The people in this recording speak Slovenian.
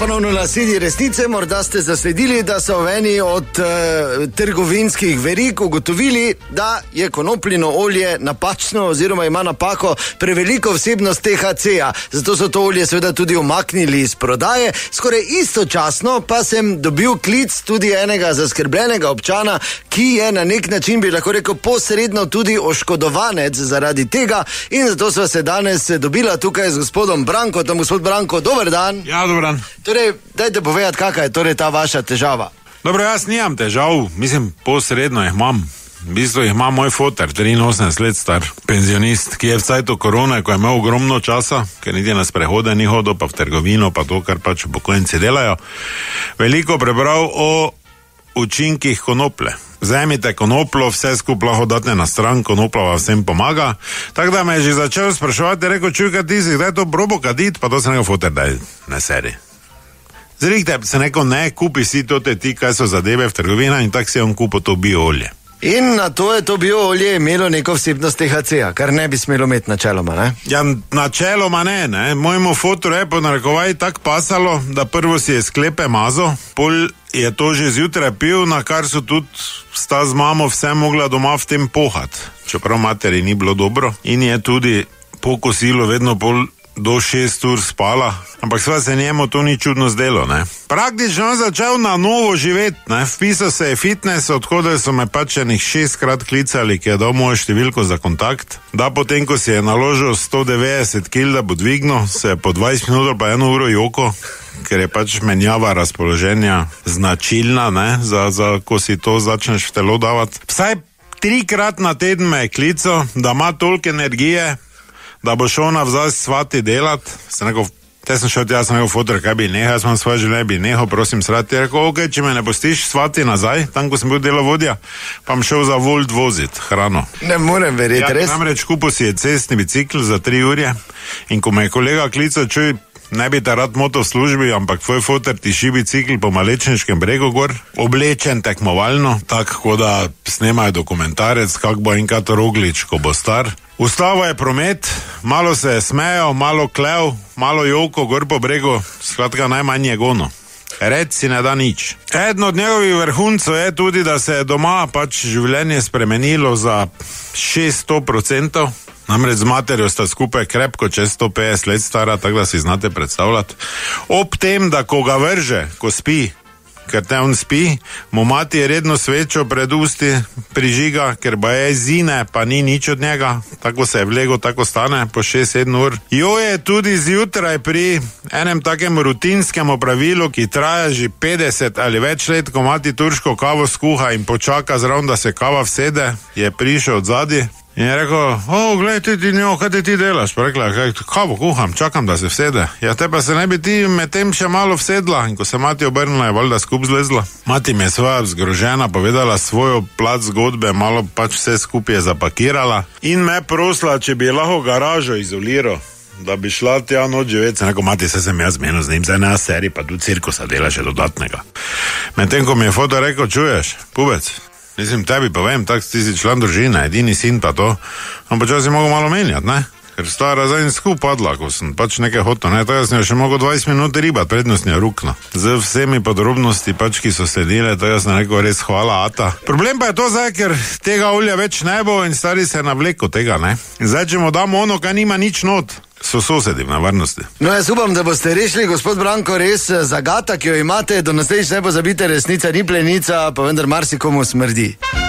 Ponovno na sedi resnice, morda ste zasledili, da so v eni od e, trgovinskih verig ugotovili, da je konopljino olje napačno oziroma ima napako preveliko vsebnost THC-ja. Zato so to olje seveda tudi omaknili iz prodaje. Skoraj istočasno pa sem dobil klic tudi enega zaskrbljenega občana, ki je na nek način, bi lahko rekel, posredno tudi oškodovanec zaradi tega. In zato smo se danes dobili tukaj z gospodom Branko. Tam, gospod Branko, dober dan. Ja, dober dan. Torej, dajte povedati, kakšna je torej ta vaša težava. Dobro, jaz nimam težav, mislim, posredno jih imam. V bistvu jih ima moj footer, 83 let star, penzionist, ki je v času korona, ko je imel ogromno časa, ker niti na sprehode ni hodil, pa v trgovino, pa to, kar pač upokojenci delajo. Veliko prebral o učinkih konoplje vzemite konoplo, vse skupaj lahko date na stran, konopla vam vsem pomaga. Tako da me je že začel sprašovati, rekel, čuj, kaj ti si, da je to brobo kadit, pa to se nekaj fotor da na seri. Zrihte se neko ne, kupi si to te ti, kaj so zadeve v trgovinah in tako si on kupo to bi olje. In na to je to bio olje imelo neko vsebnost THC, -ja, kar ne bi smelo imeti načeloma. Ne? Ja, načeloma ne, ne. mojemu fotoru je ponarekovaj tako pasalo, da prvo si je sklepe mazo, pol je to že zjutraj pil, na kar so tudi sta z mamo vse mogla doma v tem pohat. Čeprav materi ni bilo dobro in je tudi pokosilo vedno bolj do 6 ur spala, ampak sva se njemu to ni čudno zdelo. Ne? Praktično je začel na novo živeti, vpisal se je fitness, odhodil so me pač nekaj šestkrat klicali, ki je dal mojo številko za kontakt. Da, potem ko si je naložil 190 kg, da bo dvignil, se je po 20 minutah pa eno uro joko. Ker je pač menjava razpoloženja značilna, za, za, ko si to začneš v telo davati. Vsaj trikrat na teden me je klical, da ima toliko energije, da bo šel na vzaj svati delati, se neko, te sem šel, jaz sem rekel, fotor, kaj bi nehal, jaz sem svoje življenje, bi nehal, prosim, srati. Je rekel, ok, če me ne postiš svati nazaj, tam, ko sem bil delovodja, pa sem šel za vold voziti hrano. Ne morem verjeti, ja, res. Namreč kupus je cestni bicikl za tri ure in ko me je kolega klical, čuj, ne bi ta rad moto v službi, ampak tvoj footer ti šibi cikl po Malečniškem bregu gor, oblečen tekmovalno, tako da snemajo dokumentarec, kak bo enkrat roglič, ko bo star. Ustava je promet, malo se je smejal, malo klev, malo joko gor po bregu, skratka najmanj je gono. Red si ne da nič. Eden od njegovih vrhuncev je tudi, da se je doma pač življenje spremenilo za 600 procentov. Namreč z materijo sta skupaj krepko čez 150 let stara, tako da si znate predstavljati. Ob tem, da ko ga vrže, ko spi, ker te on spi, mu mati redno svečo pred usti prižiga, ker pa je zine, pa ni nič od njega, tako se je vlego, tako stane po 6-7 ur. Jo je tudi zjutraj pri enem takem rutinskem opravilu, ki traja že 50 ali več let, ko mati turško kavo skuha in počaka zraven, da se kava vsede, je prišel od zadaj. In je rekel, oh, gledaj ti, ti njo, kaj ti delaš? Rekla, kavo kuham, čakam, da se vsede. Ja, te pa se ne bi ti medtem še malo vsedla. In ko se mati obrnila, je valjda skup zlezla. Mati mi je sva zgrožena, povedala svojo plat zgodbe, malo pač vse skupaj je zapakirala in me prosla, če bi lahko garažo izoliral. Da bi šla tja noč živeti, se neko mati, se sem jaz zmenil z njim, zdaj ne a seri, pa tu cirkus dela še dodatnega. Medtem ko mi je foto rekel, čuješ, pubec, Mislim, tebi pa vem, tako si član družine, edini sin pa to. Ampak časi mogo malo menjati, ne? Ker stara za en skup padla, ko sem pač nekaj hotel, ne? Tako sem jo še mogel 20 minut ribati, prednostnja rukna. Z vsemi podrobnosti pač, ki so sledile, tako sem rekel res hvala, Ata. Problem pa je to zdaj, ker tega olja več ne bo in stari se je navlekel tega, ne? In zdaj, če mu damo ono, kar nima nič not. So sosedje na varnosti. No, jaz upam, da boste rešili, gospod Branko, res eh, zagata, ki jo imate, da naslednjič ne pozabite, resnica ni plenica, pa vendar marsikomu smrdi.